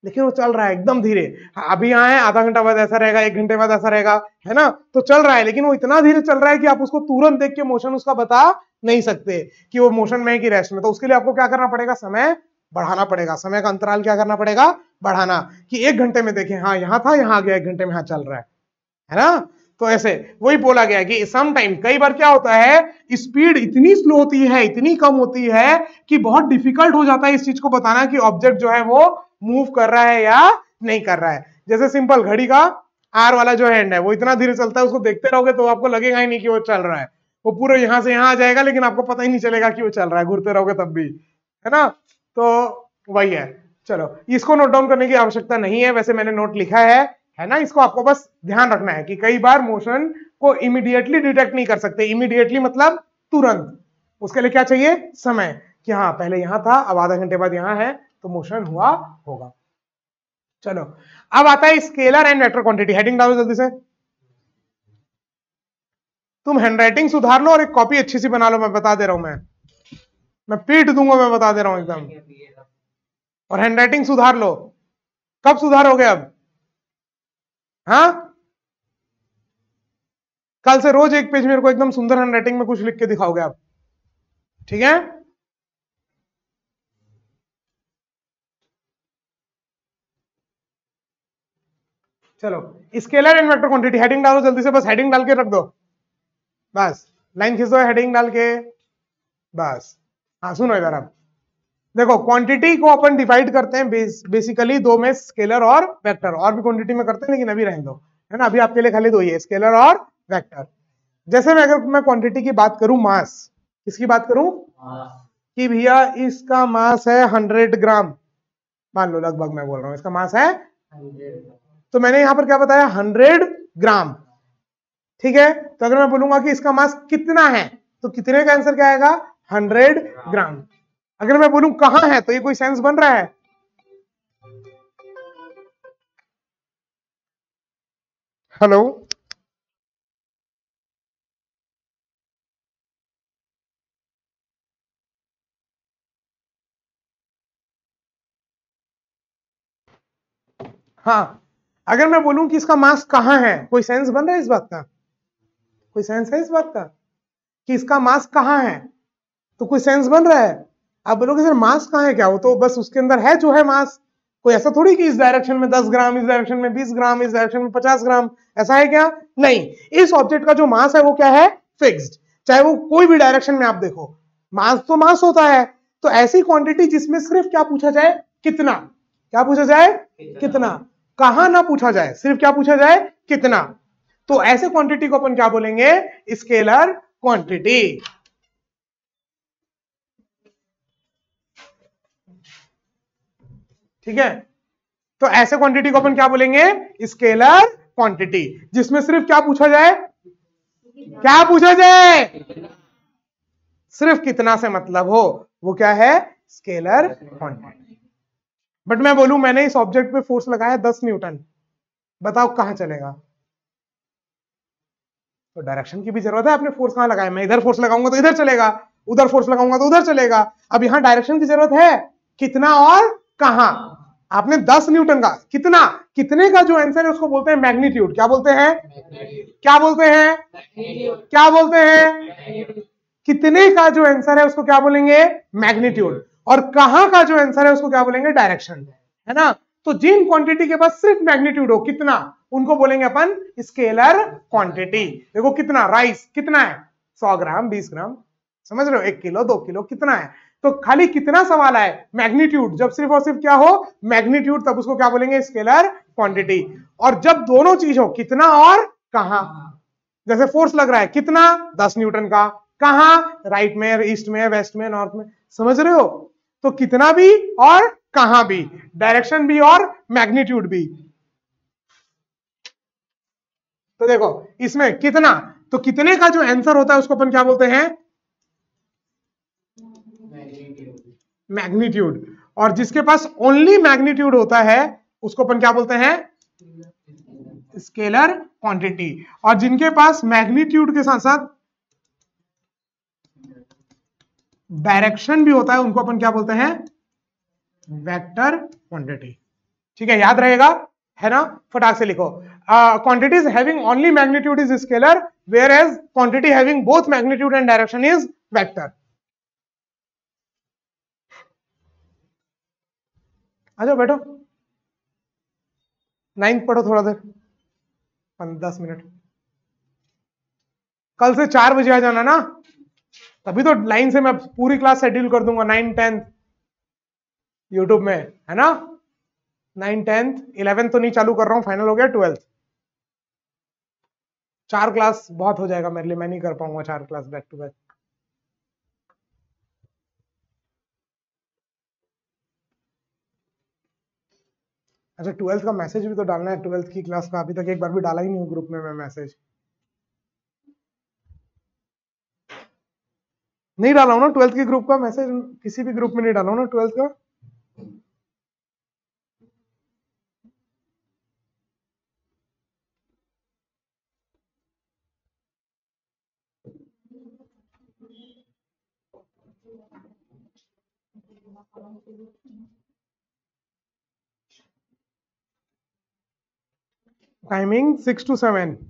लेकिन वो चल रहा है एकदम धीरे हाँ, अभी यहाँ है आधा घंटा बाद ऐसा रहेगा एक घंटे बाद ऐसा रहेगा है ना तो चल रहा है लेकिन वो इतना धीरे चल रहा है कि आप उसको तुरंत देख के मोशन उसका बता नहीं सकते कि वो मोशन में है कि रेस्ट में तो उसके लिए आपको क्या करना पड़ेगा समय बढ़ाना पड़ेगा समय का अंतराल क्या करना पड़ेगा बढ़ाना कि एक घंटे में देखें हाँ यहाँ था यहाँ आ गया एक घंटे में यहां चल रहा है है ना तो ऐसे वही बोला गया कि समटाइम कई बार क्या होता है स्पीड इतनी स्लो होती है इतनी कम होती है कि बहुत डिफिकल्ट हो जाता है इस चीज को बताना कि ऑब्जेक्ट जो है वो मूव कर रहा है या नहीं कर रहा है जैसे सिंपल घड़ी का आर वाला जो हैंड है वो इतना धीरे चलता है उसको देखते रहोगे तो आपको लगेगा ही नहीं कि वो चल रहा है वो पूरे यहां से यहां आ जाएगा लेकिन आपको पता ही नहीं चलेगा कि वो चल रहा है घूरते रहोगे तब भी है ना तो वही है चलो इसको नोट डाउन करने की आवश्यकता नहीं है वैसे मैंने नोट लिखा है है ना इसको आपको बस ध्यान रखना है कि कई बार मोशन को इमीडिएटली डिटेक्ट नहीं कर सकते इमीडिएटली मतलब तुरंत उसके लिए क्या चाहिए समय कि हाँ पहले यहां था अब आधा घंटे बाद यहां है तो मोशन हुआ होगा चलो अब आता है scalar and vector quantity heading डालो जल्दी से तुम हैंडराइटिंग सुधार लो और एक कॉपी अच्छी सी बना लो मैं बता दे रहा हूं मैं मैं पीट दूंगा मैं बता दे रहा हूं एकदम और हैंडराइटिंग सुधार लो कब सुधारोगे अब हाँ कल से रोज एक पेज मेरे को एकदम सुंदर हैंडराइटिंग में कुछ लिख के दिखाओगे आप ठीक है चलो scalar and vector quantity heading डालो जल्दी से बस हेडिंग डाल के रख दो बस लाइन खींच दो हेडिंग डाल के बस हाँ सुनो इधर अब देखो क्वांटिटी को अपन डिवाइड करते हैं बेस, बेसिकली दो में स्केलर और वेक्टर और भी क्वांटिटी में करते हैं लेकिन अभी रहने दो है ना अभी आपके लिए खाली दो ही है स्केलर और वेक्टर जैसे मैं अगर मैं क्वांटिटी की बात करूं मास किसकी बात करूं कि भैया इसका मास है हंड्रेड ग्राम मान लो लगभग मैं बोल रहा हूं इसका मास है तो मैंने यहां पर क्या बताया हंड्रेड ग्राम ठीक है तो अगर मैं बोलूंगा कि इसका मास कितना है तो कितने का आंसर क्या आएगा हंड्रेड ग्राम अगर मैं बोलूं कहां है तो ये कोई सेंस बन रहा है हेलो हाँ अगर मैं बोलूं कि इसका मास कहां है कोई सेंस बन रहा है इस बात का कोई सेंस है इस बात का कि इसका मास कहां है तो कोई सेंस बन रहा है आप बोलोगे सर मास कहाँ है क्या वो तो बस उसके अंदर है जो है मास कोई ऐसा थोड़ी कि इस डायरेक्शन में 10 ग्राम इस डायरेक्शन में 20 ग्राम इस डायरेक्शन में 50 ग्राम ऐसा है क्या नहीं इस ऑब्जेक्ट का जो मास है वो क्या है फिक्स्ड चाहे वो कोई भी डायरेक्शन में आप देखो मास तो मास होता है तो ऐसी क्वांटिटी जिसमें सिर्फ क्या पूछा जाए कितना क्या पूछा जाए कितना, कितना? कहा ना पूछा जाए सिर्फ क्या पूछा जाए कितना तो ऐसे क्वांटिटी को अपन क्या बोलेंगे स्केलर क्वांटिटी ठीक है तो ऐसे क्वांटिटी को अपन क्या बोलेंगे स्केलर क्वांटिटी जिसमें सिर्फ क्या पूछा जाए क्या पूछा जाए सिर्फ कितना से मतलब हो वो क्या है स्केलर क्वांटिटी बट मैं बोलू मैंने इस ऑब्जेक्ट पे फोर्स लगाया दस न्यूटन बताओ कहां चलेगा तो डायरेक्शन की भी जरूरत है आपने फोर्स कहां लगाया मैं इधर फोर्स लगाऊंगा तो इधर चलेगा उधर फोर्स लगाऊंगा तो उधर चलेगा अब यहां डायरेक्शन की जरूरत है कितना और कहा आपने 10 न्यूटन का कितना कितने का जो आंसर है उसको बोलते हैं मैग्नीट्यूड क्या बोलते हैं क्या बोलते हैं क्या बोलते हैं कितने का जो आंसर है उसको क्या बोलेंगे मैग्नीट्यूड और कहां का जो आंसर है उसको क्या बोलेंगे डायरेक्शन है ना तो जिन क्वांटिटी के पास सिर्फ मैग्नीट्यूड हो कितना उनको बोलेंगे अपन स्केलर क्वांटिटी देखो कितना राइस कितना है सौ ग्राम बीस ग्राम समझ रहे हो एक किलो दो किलो कितना है तो खाली कितना सवाल आए मैग्नीट्यूड जब सिर्फ और सिर्फ क्या हो मैग्नीट्यूड तब उसको क्या बोलेंगे स्केलर क्वांटिटी और जब दोनों चीज हो कितना और कहा जैसे फोर्स लग रहा है कितना दस न्यूटन का कहा राइट में ईस्ट में वेस्ट में नॉर्थ में समझ रहे हो तो कितना भी और कहा भी डायरेक्शन भी और मैग्नीट्यूड भी तो देखो इसमें कितना तो कितने का जो आंसर होता है उसको अपन क्या बोलते हैं मैग्नीट्यूड और जिसके पास ओनली मैग्नीट्यूड होता है उसको अपन क्या बोलते हैं स्केलर क्वांटिटी और जिनके पास मैग्नीट्यूड के साथ साथ डायरेक्शन भी होता है उनको अपन क्या बोलते हैं वेक्टर क्वांटिटी ठीक है याद रहेगा है ना फटाक से लिखो quantities having only magnitude is scalar whereas quantity having both magnitude and direction is vector आ जाओ बैठो नाइन्थ पढ़ो थोड़ा देर दस मिनट कल से चार बजे आ जाना ना तभी तो लाइन से मैं पूरी क्लास शेड्यूल कर दूंगा नाइन टेंथ यूट्यूब में है ना नाइन टेंथ इलेवेंथ तो नहीं चालू कर रहा हूं फाइनल हो गया ट्वेल्थ चार क्लास बहुत हो जाएगा मेरे लिए मैं नहीं कर पाऊंगा चार क्लास बैक टू बैक अच्छा ट्वेल्थ का मैसेज भी तो डालना है ट्वेल्थ की क्लास का अभी तक एक बार भी डाला ही नहीं हूँ ग्रुप में मैं मैसेज नहीं डाला हूं ना ट्वेल्थ के ग्रुप का मैसेज किसी भी ग्रुप में नहीं डाला हूँ ना ट्वेल्थ का Timing 6 to 7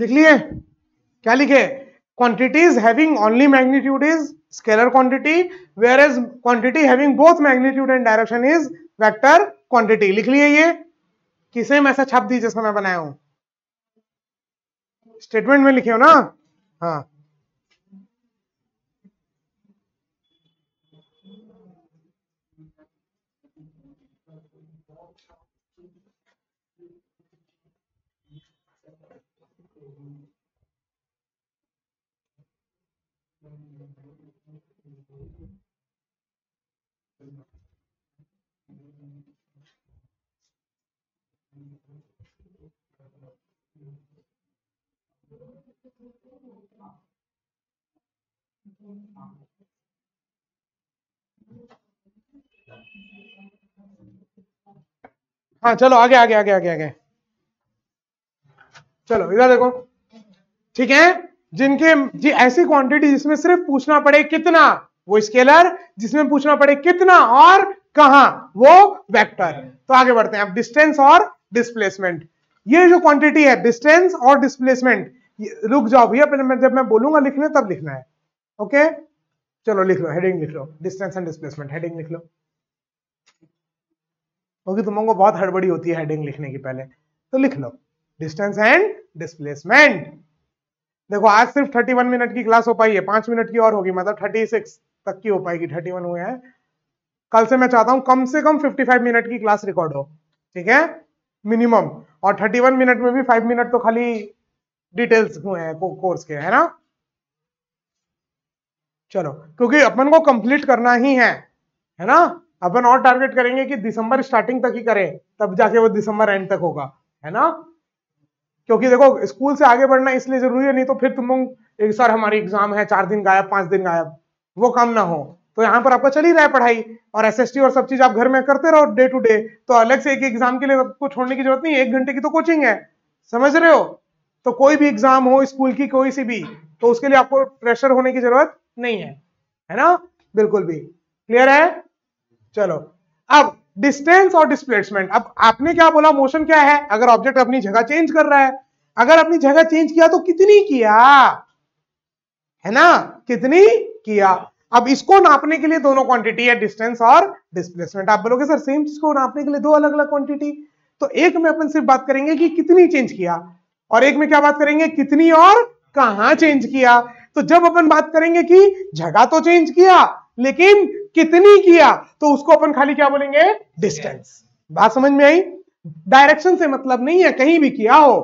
लिख लिए क्या लिखे quantities having only magnitude is scalar quantity whereas quantity having both magnitude and direction is vector quantity लिख लिए ये किसे में ऐसा छाप दी जिसमें मैं बनाया हूं स्टेटमेंट में लिखे हो ना हाँ हाँ चलो आगे आगे आगे आगे आगे चलो इधर देखो ठीक है जिनके जी ऐसी क्वांटिटी जिसमें सिर्फ पूछना पड़े कितना वो स्केलर जिसमें पूछना पड़े कितना और कहा वो वेक्टर तो आगे बढ़ते हैं अब डिस्टेंस और डिस्प्लेसमेंट ये जो क्वांटिटी है डिस्टेंस और डिस्प्लेसमेंट रुक जाओ भैया जब मैं बोलूंगा लिखने तब लिखना है ओके चलो लिख लो हेडिंग लिख लो डिस्टेंस एंड डिस्प्लेसमेंट हेडिंग लिख लो क्योंकि तुम लोगों को बहुत हड़बड़ी होती है हेडिंग लिखने की पहले तो लिख लो डिस्टेंस एंड डिस्प्लेसमेंट देखो आज सिर्फ 31 मिनट की क्लास हो पाई है पांच मिनट की और होगी मतलब 36 तक की हो पाएगी 31 हुए हैं कल से मैं चाहता हूं कम से कम 55 मिनट की क्लास रिकॉर्ड हो ठीक है मिनिमम और 31 मिनट में भी 5 मिनट तो खाली डिटेल्स हुए हैं को, कोर्स के है ना चलो क्योंकि अपन को कंप्लीट करना ही है है ना अपन और टारगेट करेंगे कि दिसंबर स्टार्टिंग तक ही करें तब जाके वो दिसंबर एंड तक होगा है ना क्योंकि देखो स्कूल से आगे बढ़ना इसलिए जरूरी है नहीं तो फिर तुम लोग एक सर हमारी एग्जाम है चार दिन गायब पांच दिन गायब वो काम ना हो तो यहाँ पर आपका चल ही रहा है पढ़ाई और एसएसटी और सब चीज आप घर में करते रहो डे टू डे तो अलग से एक एग्जाम के लिए आपको छोड़ने की जरूरत नहीं एक घंटे की तो कोचिंग है समझ रहे हो तो कोई भी एग्जाम हो स्कूल की कोई सी भी तो उसके लिए आपको प्रेशर होने की जरूरत नहीं है है ना बिल्कुल भी क्लियर है चलो अब डिस्टेंस और डिस्प्लेसमेंट अब आपने क्या बोला मोशन क्या है अगर ऑब्जेक्ट अपनी जगह चेंज कर रहा है अगर अपनी जगह चेंज किया तो कितनी किया है ना कितनी किया अब इसको नापने के लिए दोनों क्वांटिटी है डिस्टेंस और डिस्प्लेसमेंट आप बोलोगे सर सेम चीज को नापने के लिए दो अलग अलग क्वांटिटी तो एक में अपन सिर्फ बात करेंगे कि कितनी चेंज किया और एक में क्या बात करेंगे कितनी और कहा चेंज किया तो जब अपन बात करेंगे कि जगह तो चेंज किया लेकिन कितनी किया तो उसको अपन खाली क्या बोलेंगे डिस्टेंस बात समझ में आई डायरेक्शन से मतलब नहीं है कहीं भी किया हो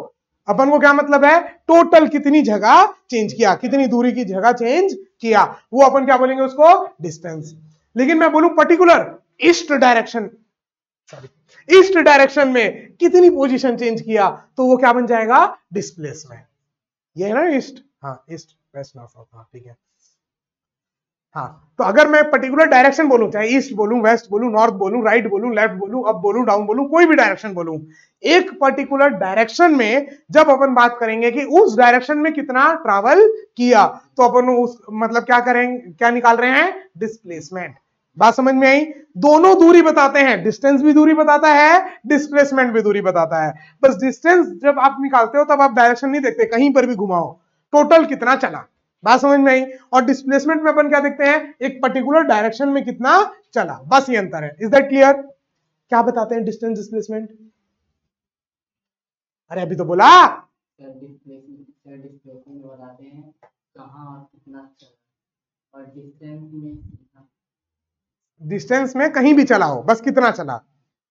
अपन को क्या मतलब है टोटल कितनी जगह चेंज किया कितनी दूरी की जगह चेंज किया वो अपन क्या बोलेंगे उसको डिस्टेंस लेकिन मैं बोलूं particular east direction sorry east direction में कितनी पोजीशन चेंज किया तो वो क्या बन जाएगा डिस्प्लेसमेंट ये है ना ईस्ट हाँ ईस्ट वेस्ट नॉर्थ साउथ ठीक है हाँ तो अगर मैं पर्टिकुलर डायरेक्शन बोलूं चाहे ईस्ट बोलूं वेस्ट बोलूं नॉर्थ बोलूं राइट बोलूं लेफ्ट बोलूं अप बोलूं डाउन बोलूं कोई भी डायरेक्शन बोलूं एक पर्टिकुलर डायरेक्शन में जब अपन बात करेंगे कि उस डायरेक्शन में कितना ट्रैवल किया तो अपन उस मतलब क्या करेंगे क्या निकाल रहे हैं डिस्प्लेसमेंट बात समझ में आई दोनों दूरी बताते हैं डिस्टेंस भी दूरी बताता है डिस्प्लेसमेंट भी दूरी बताता है बस डिस्टेंस जब आप निकालते हो तब आप डायरेक्शन नहीं देखते कहीं पर भी घुमाओ टोटल कितना चला बात समझ में आई और डिस्प्लेसमेंट में अपन क्या देखते हैं एक पर्टिकुलर डायरेक्शन में कितना चला बस ये अंतर है इज दैट क्लियर क्या बताते हैं डिस्टेंस डिस्प्लेसमेंट अरे अभी तो बोला डिस्प्लेसमेंट बताते हैं कहाँ और कितना चला और डिस्टेंस में डिस्टेंस में कहीं भी चला हो बस कितना चला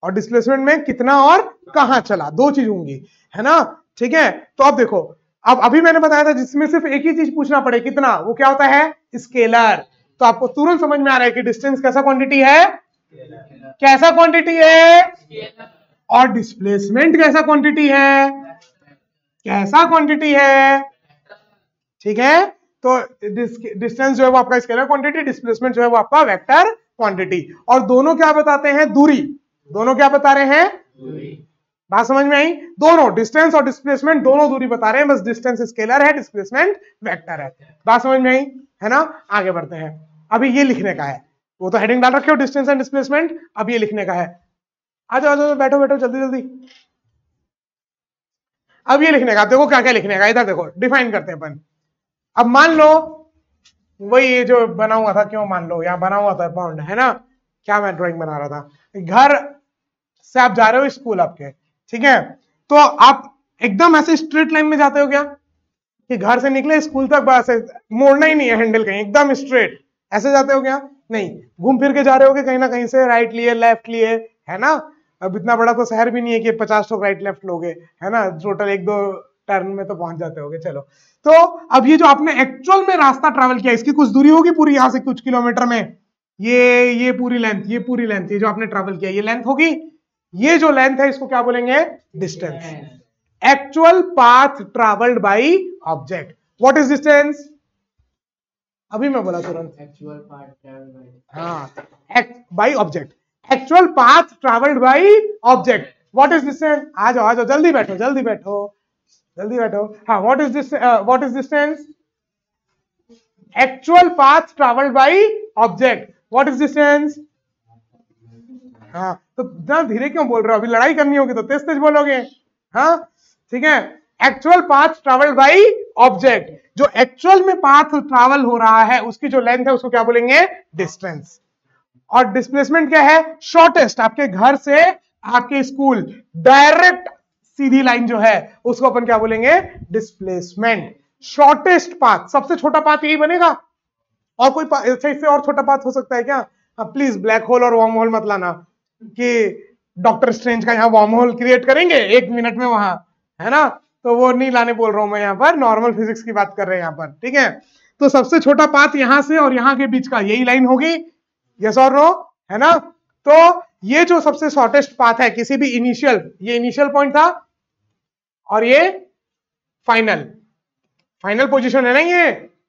और डिस्प्लेसमेंट में कितना और कहा चला दो चीज होंगी है ना ठीक है तो अब देखो अब अभी मैंने बताया था जिसमें सिर्फ एक ही चीज पूछना पड़े कितना वो क्या होता है स्केलर तो आपको तुरंत समझ में आ रहा है कि डिस्टेंस कैसा क्वांटिटी है कैसा क्वांटिटी है और डिस्प्लेसमेंट कैसा क्वांटिटी है कैसा क्वांटिटी है ठीक है तो डिस्टेंस जो है वो आपका स्केलर क्वांटिटी डिस्प्लेसमेंट जो है वो आपका वेक्टर क्वांटिटी और दोनों क्या बताते हैं दूरी दोनों क्या बता रहे हैं बात समझ में आई दोनों डिस्टेंस और डिस्प्लेसमेंट दोनों दूरी बता रहे हैं बस डिस्टेंस स्केलर है डिस्प्लेसमेंट वेक्टर है बात समझ में आई है ना आगे बढ़ते हैं अभी ये लिखने का है वो तो हेडिंग डाल रखे हो डिस्टेंस एंड डिस्प्लेसमेंट अब ये लिखने का है आ जाओ आ जाओ बैठो बैठो जल्दी जल्दी अब ये लिखने का देखो क्या क्या लिखने का इधर देखो डिफाइन करते हैं अपन अब मान लो वही ये जो बना हुआ था क्यों मान लो यहाँ बना हुआ था बाउंड है ना क्या मैं ड्रॉइंग बना रहा था घर से आप जा रहे हो स्कूल आपके ठीक है तो आप एकदम ऐसे स्ट्रेट लाइन में जाते हो क्या कि घर से निकले स्कूल तक बस मोड़ना ही नहीं है हैंडल कहीं एकदम स्ट्रेट ऐसे जाते हो क्या नहीं घूम फिर के जा रहे हो कहीं ना कहीं से राइट लिए लेफ्ट लिए है ना अब इतना बड़ा तो शहर भी नहीं है कि पचास लोग राइट लेफ्ट लोगे है ना टोटल एक दो टर्न में तो पहुंच जाते होगे चलो तो अब ये जो आपने एक्चुअल में रास्ता ट्रेवल किया इसकी कुछ दूरी होगी पूरी यहां से कुछ किलोमीटर में ये ये पूरी लेंथ ये पूरी लेंथ ये जो आपने ट्रेवल किया ये लेंथ होगी ये जो लेंथ है इसको क्या बोलेंगे distance actual path travelled by object what is distance अभी मैं बोला तुरंत एक्चुअल पाथ ट्रेवल्ड बाई हाँ by object actual path travelled by object what is distance आ जाओ आ जाओ जल्दी बैठो जल्दी बैठो जल्दी बैठो हाँ what is this what is distance actual path travelled by object what is distance हाँ तो इतना धीरे क्यों बोल रहे हो अभी लड़ाई करनी होगी तो तेज तेज बोलोगे हाँ ठीक है actual path travelled by object जो एक्चुअल में पाथ ट्रेवल हो रहा है उसकी जो लेंथ है उसको क्या बोलेंगे डिस्टेंस और डिस्प्लेसमेंट क्या है शॉर्टेस्ट आपके घर से आपके स्कूल डायरेक्ट सीधी लाइन जो है उसको अपन क्या बोलेंगे डिस्प्लेसमेंट शॉर्टेस्ट पाथ सबसे छोटा पाथ यही बनेगा और कोई अच्छा इससे और छोटा पाथ हो सकता है क्या प्लीज ब्लैक होल और वार्म होल मत लाना कि डॉक्टर स्ट्रेंज का यहाँ वार्म होल क्रिएट करेंगे एक मिनट में वहां है ना तो वो नहीं लाने बोल रहा हूं मैं यहाँ पर नॉर्मल फिजिक्स की बात कर रहे हैं यहाँ पर ठीक है तो सबसे छोटा पाथ यहां से और यहाँ के बीच का यही लाइन होगी यस और नो है ना तो ये जो सबसे शॉर्टेस्ट पाथ है किसी भी इनिशियल ये इनिशियल पॉइंट था और ये फाइनल फाइनल पोजीशन है ना ये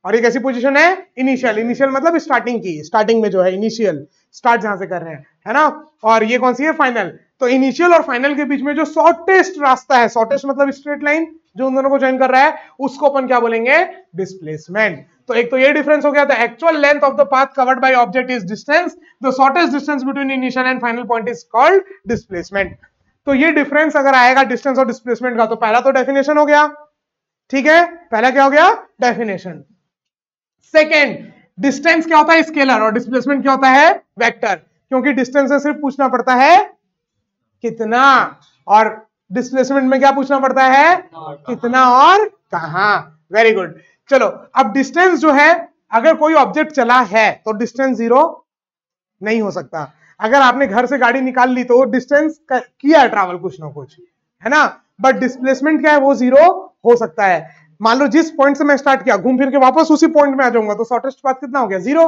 और ये कैसी पोजीशन है इनिशियल इनिशियल मतलब स्टार्टिंग की स्टार्टिंग में जो है इनिशियल स्टार्ट जहां से कर रहे हैं है ना और ये कौन सी है फाइनल तो इनिशियल और फाइनल के बीच में जो शॉर्टेस्ट रास्ता है शॉर्टेस्ट मतलब स्ट्रेट लाइन जो उन दोनों को ज्वाइन कर रहा है उसको अपन क्या बोलेंगे डिस्प्लेसमेंट तो एक तो ये डिफरेंस हो गया था actual length of the path covered by object is distance the shortest distance between initial and final point is called displacement तो ये डिफरेंस अगर आएगा डिस्टेंस और डिस्प्लेसमेंट का तो पहला तो डेफिनेशन हो गया ठीक है पहला क्या हो गया डेफिनेशन सेकेंड डिस्टेंस क्या होता है स्केलर और डिस्प्लेसमेंट क्या होता है वेक्टर क्योंकि डिस्टेंस से सिर्फ पूछना पड़ता है कितना और डिस्प्लेसमेंट में क्या पूछना पड़ता है कितना और कहा वेरी गुड चलो अब डिस्टेंस जो है अगर कोई ऑब्जेक्ट चला है तो डिस्टेंस जीरो नहीं हो सकता अगर आपने घर से गाड़ी निकाल ली तो डिस्टेंस किया है ट्रैवल कुछ ना कुछ है ना बट डिस्प्लेसमेंट क्या है वो जीरो हो सकता है मान लो जिस पॉइंट से मैं स्टार्ट किया घूम फिर के वापस उसी पॉइंट में आ जाऊंगा तो शॉर्टेस्ट पाथ कितना हो गया जीरो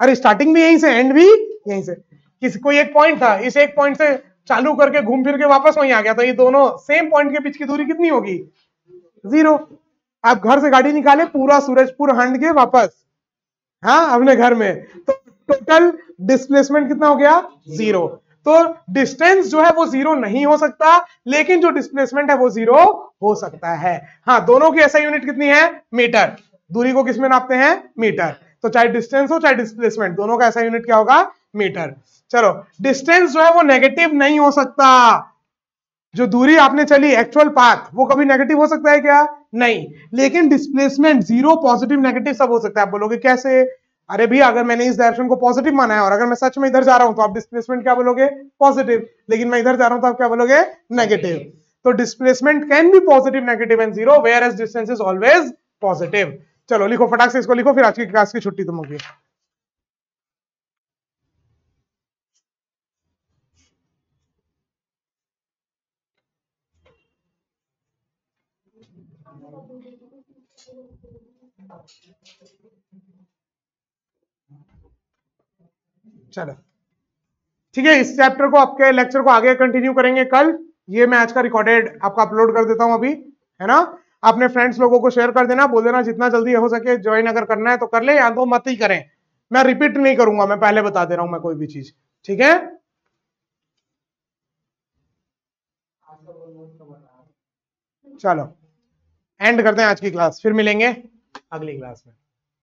अरे स्टार्टिंग भी यहीं से एंड भी यहीं से किसी कोई एक पॉइंट था इस एक पॉइंट से चालू करके घूम फिर के वापस वहीं आ गया तो ये दोनों सेम पॉइंट के बीच की दूरी कितनी होगी जीरो आप घर से गाड़ी निकाले पूरा सूरजपुर हंड के वापस हाँ अपने घर में तो टोटल डिस्प्लेसमेंट कितना हो गया जीरो तो डिस्टेंस जो है वो जीरो नहीं हो सकता लेकिन जो डिस्प्लेसमेंट है वो जीरो हो सकता है हाँ दोनों की ऐसा यूनिट कितनी है मीटर दूरी को किसमें नापते हैं मीटर तो चाहे डिस्टेंस हो चाहे डिस्प्लेसमेंट दोनों का ऐसा यूनिट क्या होगा मीटर चलो डिस्टेंस जो है वो नेगेटिव नहीं हो सकता जो दूरी आपने चली एक्चुअल पाथ वो कभी नेगेटिव हो सकता है क्या नहीं लेकिन डिस्प्लेसमेंट जीरो पॉजिटिव नेगेटिव सब हो सकता है आप बोलोगे कैसे अरे भी अगर मैंने इस डायरेक्शन को पॉजिटिव माना है और अगर मैं सच में इधर जा रहा हूं तो आप डिस्प्लेसमेंट क्या बोलोगे पॉजिटिव लेकिन मैं इधर जा रहा हूं तो आप क्या बोलोगे नेगेटिव तो displacement can be positive negative and zero whereas distance is always positive चलो लिखो फटाक से इसको लिखो फिर आज की क्लास की छुट्टी तुम होगी Thank you. चलो ठीक है इस चैप्टर को आपके लेक्चर को आगे कंटिन्यू करेंगे कल ये मैं आज का रिकॉर्डेड आपका अपलोड कर देता हूं अभी है ना अपने फ्रेंड्स लोगों को शेयर कर देना बोल देना जितना जल्दी हो सके ज्वाइन अगर करना है तो कर ले या तो मत ही करें मैं रिपीट नहीं करूंगा मैं पहले बता दे रहा हूं मैं कोई भी चीज ठीक है चलो एंड करते हैं आज की क्लास फिर मिलेंगे अगली क्लास में